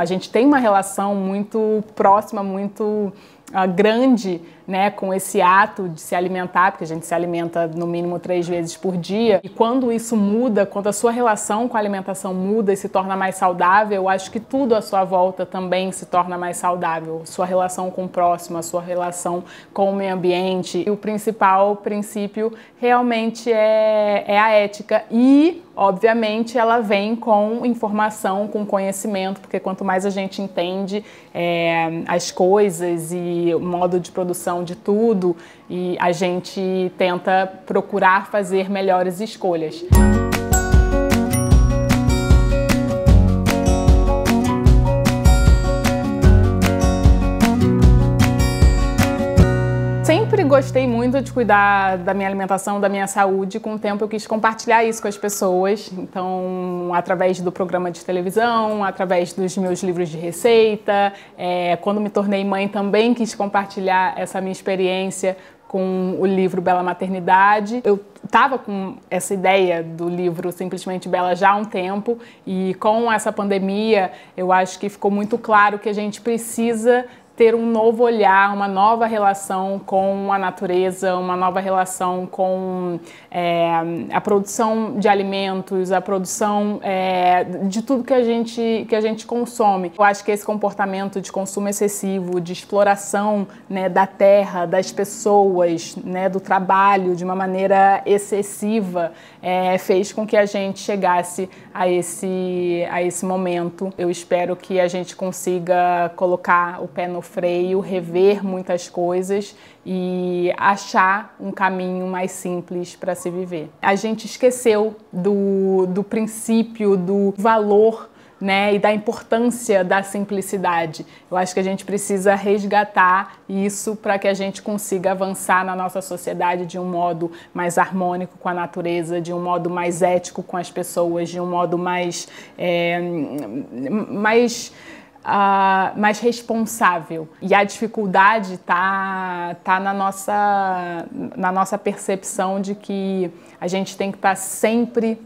A gente tem uma relação muito próxima, muito grande né, com esse ato de se alimentar, porque a gente se alimenta no mínimo três vezes por dia. E quando isso muda, quando a sua relação com a alimentação muda e se torna mais saudável, eu acho que tudo à sua volta também se torna mais saudável. Sua relação com o próximo, a sua relação com o meio ambiente. E o principal princípio realmente é, é a ética. E, obviamente, ela vem com informação, com conhecimento, porque quanto mais a gente entende é, as coisas e o modo de produção de tudo, e a gente tenta procurar fazer melhores escolhas. gostei muito de cuidar da minha alimentação, da minha saúde. Com o tempo eu quis compartilhar isso com as pessoas. Então, através do programa de televisão, através dos meus livros de receita, é, quando me tornei mãe também quis compartilhar essa minha experiência com o livro Bela Maternidade. Eu estava com essa ideia do livro Simplesmente Bela já há um tempo e com essa pandemia eu acho que ficou muito claro que a gente precisa ter um novo olhar, uma nova relação com a natureza, uma nova relação com é, a produção de alimentos, a produção é, de tudo que a, gente, que a gente consome. Eu acho que esse comportamento de consumo excessivo, de exploração né, da terra, das pessoas, né, do trabalho de uma maneira excessiva, é, fez com que a gente chegasse a esse, a esse momento. Eu espero que a gente consiga colocar o pé no freio, rever muitas coisas e achar um caminho mais simples para se viver. A gente esqueceu do, do princípio, do valor né, e da importância da simplicidade. Eu acho que a gente precisa resgatar isso para que a gente consiga avançar na nossa sociedade de um modo mais harmônico com a natureza, de um modo mais ético com as pessoas, de um modo mais. É, mais uh, mais responsável. E a dificuldade está tá na, nossa, na nossa percepção de que a gente tem que estar tá sempre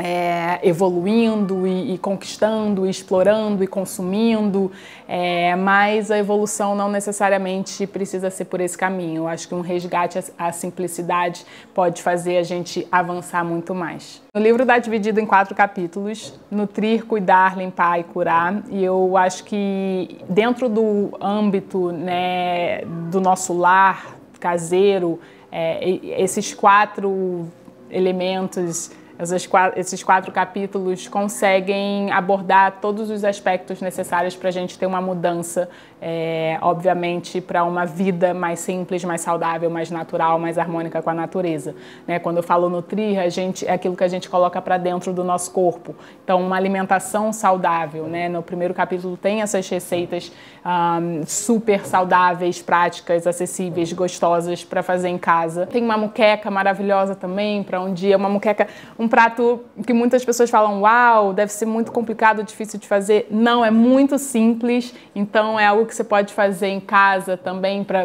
é, evoluindo e, e, conquistando, e explorando e consumindo, é, mas a evolução não necessariamente precisa ser por esse caminho. Eu acho que um resgate à simplicidade pode fazer a gente avançar muito mais. O livro está dividido em quatro capítulos: nutrir, cuidar, limpar e curar. E eu acho que dentro do âmbito né, do nosso lar caseiro, é, esses quatro elementos essas, esses quatro capítulos conseguem abordar todos os aspectos necessários para a gente ter uma mudança, é, obviamente, para uma vida mais simples, mais saudável, mais natural, mais harmônica com a natureza. Né? Quando eu falo nutrir, a gente, é aquilo que a gente coloca para dentro do nosso corpo. Então, uma alimentação saudável. Né? No primeiro capítulo tem essas receitas um, super saudáveis, práticas, acessíveis, gostosas para fazer em casa. Tem uma muqueca maravilhosa também, para um dia, uma muqueca um um prato que muitas pessoas falam, uau, deve ser muito complicado, difícil de fazer. Não, é muito simples, então é algo que você pode fazer em casa também para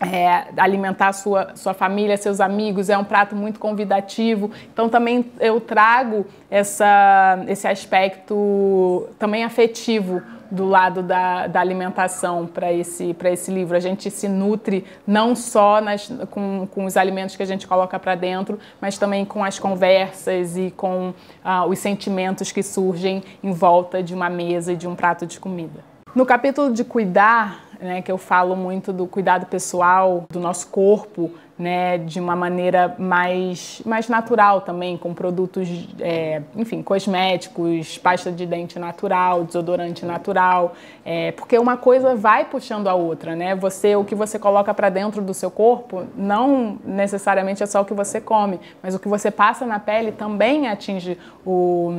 é, alimentar sua, sua família, seus amigos, é um prato muito convidativo. Então também eu trago essa, esse aspecto também afetivo do lado da, da alimentação para esse, esse livro. A gente se nutre não só nas, com, com os alimentos que a gente coloca para dentro, mas também com as conversas e com ah, os sentimentos que surgem em volta de uma mesa e de um prato de comida. No capítulo de cuidar, né, que eu falo muito do cuidado pessoal, do nosso corpo, né, de uma maneira mais, mais natural também, com produtos, é, enfim, cosméticos, pasta de dente natural, desodorante natural, é, porque uma coisa vai puxando a outra, né? Você, o que você coloca para dentro do seu corpo, não necessariamente é só o que você come, mas o que você passa na pele também atinge o,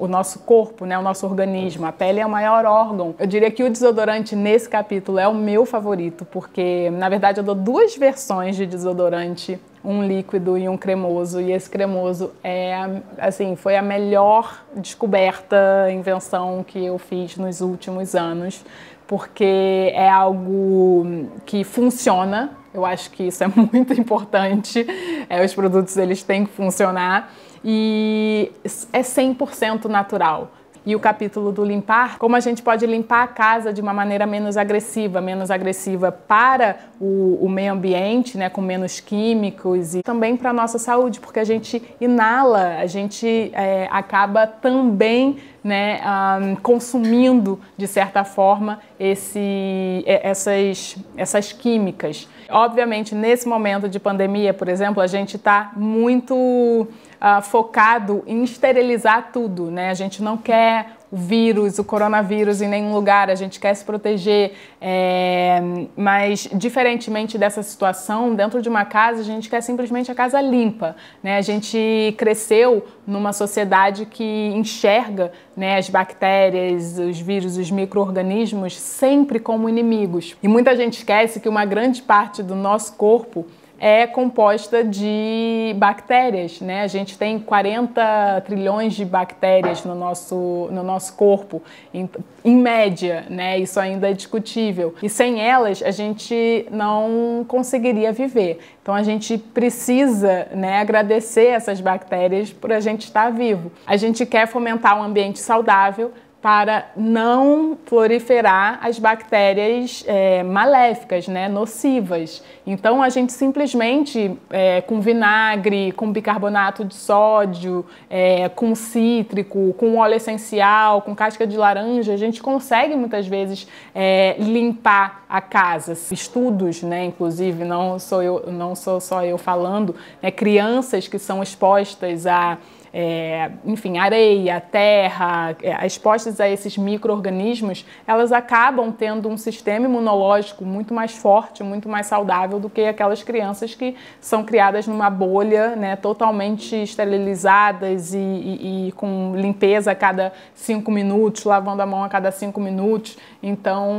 o nosso corpo, né, o nosso organismo. A pele é o maior órgão. Eu diria que o desodorante nesse capítulo é o meu favorito, porque na verdade eu dou duas versões de desodorante desodorante, um líquido e um cremoso. E esse cremoso é, assim, foi a melhor descoberta, invenção que eu fiz nos últimos anos, porque é algo que funciona. Eu acho que isso é muito importante. É, os produtos eles têm que funcionar e é 100% natural e o capítulo do limpar, como a gente pode limpar a casa de uma maneira menos agressiva, menos agressiva para o, o meio ambiente, né, com menos químicos e também para a nossa saúde, porque a gente inala, a gente é, acaba também né, um, consumindo, de certa forma, esse, essas, essas químicas. Obviamente, nesse momento de pandemia, por exemplo, a gente está muito Uh, focado em esterilizar tudo, né? A gente não quer o vírus, o coronavírus em nenhum lugar, a gente quer se proteger, é, mas diferentemente dessa situação, dentro de uma casa, a gente quer simplesmente a casa limpa. Né? A gente cresceu numa sociedade que enxerga né, as bactérias, os vírus, os micro-organismos sempre como inimigos. E muita gente esquece que uma grande parte do nosso corpo é composta de bactérias, né? A gente tem 40 trilhões de bactérias no nosso, no nosso corpo, em, em, média, né? Isso ainda é discutível. E sem elas, a gente não conseguiria viver. Então a gente precisa né, agradecer essas bactérias por a gente estar vivo. A gente quer fomentar um ambiente saudável, para não proliferar as bactérias é, maléficas, né, nocivas. Então a gente simplesmente é, com vinagre, com bicarbonato de sódio, é, com cítrico, com óleo essencial, com casca de laranja, a gente consegue muitas vezes é, limpar a casa. Estudos, né, inclusive, não sou eu, não sou só eu falando, né, crianças que são expostas a é, enfim, areia, terra, é, expostas a esses micro-organismos, elas acabam tendo um sistema imunológico muito mais forte, muito mais saudável do que aquelas crianças que são criadas numa bolha, né, totalmente esterilizadas e, e, e com limpeza a cada cinco minutos, lavando a mão a cada cinco minutos. Então,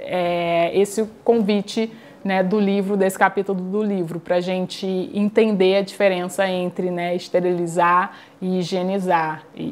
é, esse convite né, do livro, desse capítulo do livro, para a gente entender a diferença entre né, esterilizar e higienizar e,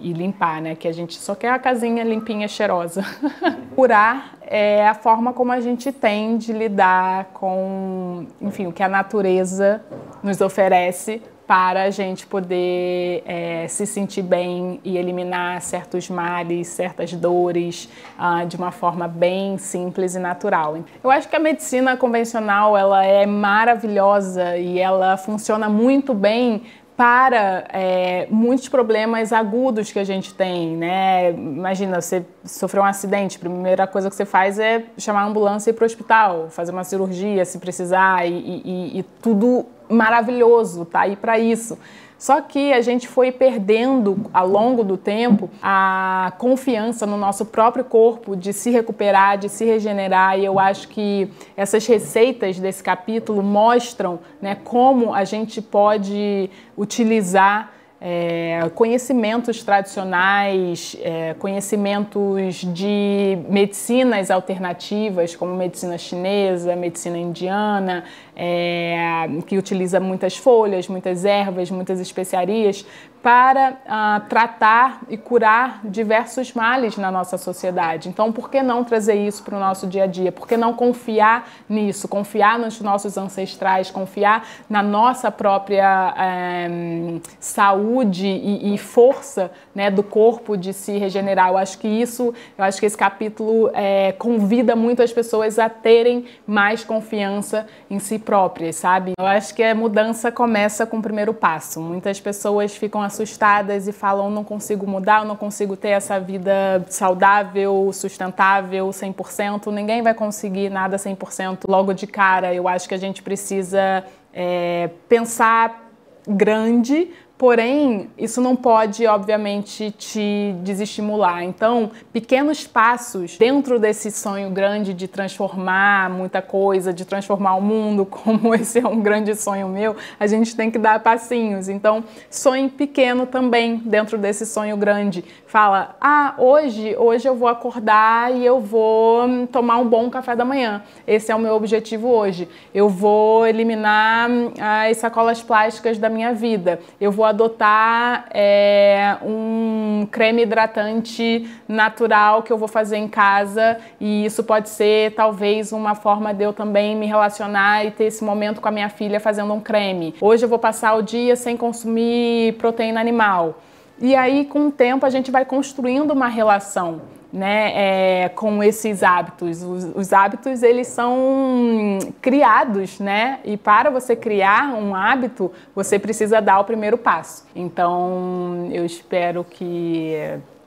e, e, limpar, né, que a gente só quer a casinha limpinha, cheirosa. Curar é a forma como a gente tem de lidar com, enfim, o que a natureza nos oferece para a gente poder é, se sentir bem e eliminar certos males, certas dores ah, de uma forma bem simples e natural. Eu acho que a medicina convencional ela é maravilhosa e ela funciona muito bem para é, muitos problemas agudos que a gente tem, né? Imagina, você sofreu um acidente, a primeira coisa que você faz é chamar a ambulância e ir para o hospital, fazer uma cirurgia se precisar e, e, e tudo maravilhoso, tá aí para isso. Só que a gente foi perdendo ao longo do tempo a confiança no nosso próprio corpo de se recuperar, de se regenerar, e eu acho que essas receitas desse capítulo mostram né, como a gente pode utilizar é, conhecimentos tradicionais, é, conhecimentos de medicinas alternativas, como medicina chinesa, medicina indiana, é, que utiliza muitas folhas, muitas ervas, muitas especiarias, para ah, tratar e curar diversos males na nossa sociedade. Então, por que não trazer isso para o nosso dia a dia? Por que não confiar nisso? Confiar nos nossos ancestrais, confiar na nossa própria eh, saúde e, e, força né, do corpo de se regenerar. Eu acho que isso, eu acho que esse capítulo eh, convida muito as pessoas a terem mais confiança em si próprias, sabe? Eu acho que a mudança começa com o primeiro passo. Muitas pessoas ficam assustadas e falam: não consigo mudar, eu não consigo ter essa vida saudável, sustentável, 100%. Ninguém vai conseguir nada 100% logo de cara. Eu acho que a gente precisa é, pensar grande Porém, isso não pode, obviamente, te desestimular. Então, pequenos passos dentro desse sonho grande de transformar muita coisa, de transformar o mundo, como esse é um grande sonho meu, a gente tem que dar passinhos. Então, sonhe pequeno também dentro desse sonho grande. Fala: "Ah, hoje, hoje eu vou acordar e eu vou tomar um bom café da manhã. Esse é o meu objetivo hoje. Eu vou eliminar ah, as sacolas plásticas da minha vida. Eu vou adotar é, um creme hidratante natural que eu vou fazer em casa e isso pode ser talvez uma forma de eu também me relacionar e ter esse momento com a minha filha fazendo um creme. Hoje eu vou passar o dia sem consumir proteína animal. E aí, com o tempo, a gente vai construindo uma relação né, é, com esses hábitos. Os, os, hábitos eles são criados, né? E para você criar um hábito, você precisa dar o primeiro passo. Então, eu espero que,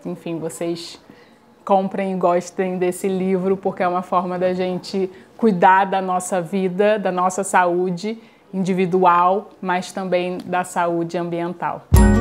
enfim, vocês comprem e gostem desse livro porque é uma forma da gente cuidar da nossa vida, da nossa saúde individual, mas também da saúde ambiental.